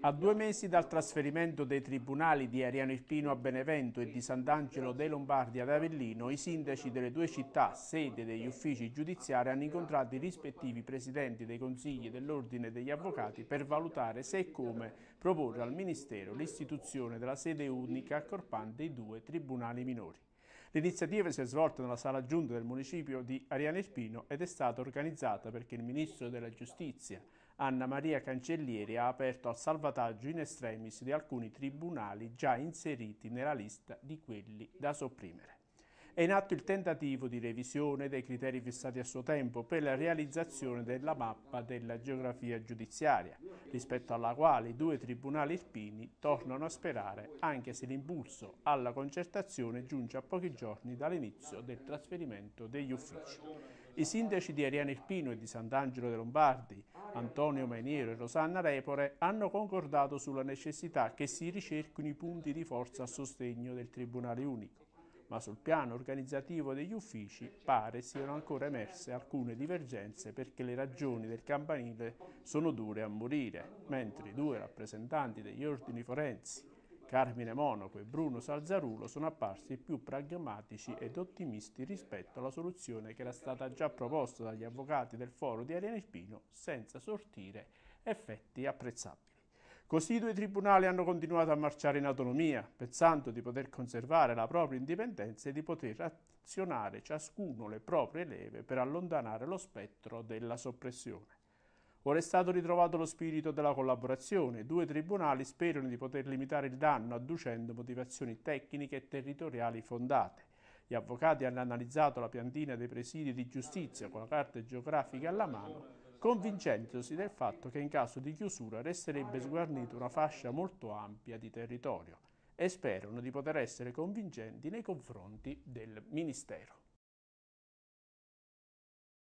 A due mesi dal trasferimento dei tribunali di Ariano Irpino a Benevento e di Sant'Angelo dei Lombardi ad Avellino, i sindaci delle due città, sede degli uffici giudiziari, hanno incontrato i rispettivi presidenti dei consigli dell'Ordine degli Avvocati per valutare se e come proporre al Ministero l'istituzione della sede unica accorpante i due tribunali minori. L'iniziativa si è svolta nella sala giunta del municipio di Ariano Irpino ed è stata organizzata perché il Ministro della Giustizia Anna Maria Cancellieri ha aperto al salvataggio in estremis di alcuni tribunali già inseriti nella lista di quelli da sopprimere. È in atto il tentativo di revisione dei criteri fissati a suo tempo per la realizzazione della mappa della geografia giudiziaria, rispetto alla quale i due tribunali irpini tornano a sperare anche se l'impulso alla concertazione giunge a pochi giorni dall'inizio del trasferimento degli uffici. I sindaci di Ariane Irpino e di Sant'Angelo de Lombardi, Antonio Mainiero e Rosanna Repore, hanno concordato sulla necessità che si ricerchino i punti di forza a sostegno del Tribunale Unico, ma sul piano organizzativo degli uffici pare siano ancora emerse alcune divergenze perché le ragioni del campanile sono dure a morire, mentre i due rappresentanti degli ordini forensi Carmine Monaco e Bruno Salzarulo sono apparsi più pragmatici ed ottimisti rispetto alla soluzione che era stata già proposta dagli avvocati del foro di Ariane Spino senza sortire effetti apprezzabili. Così i due tribunali hanno continuato a marciare in autonomia, pensando di poter conservare la propria indipendenza e di poter azionare ciascuno le proprie leve per allontanare lo spettro della soppressione. Ora è stato ritrovato lo spirito della collaborazione. Due tribunali sperano di poter limitare il danno adducendo motivazioni tecniche e territoriali fondate. Gli avvocati hanno analizzato la piantina dei presidi di giustizia con la carta geografica alla mano, convincendosi del fatto che in caso di chiusura resterebbe sguarnita una fascia molto ampia di territorio e sperano di poter essere convincenti nei confronti del Ministero.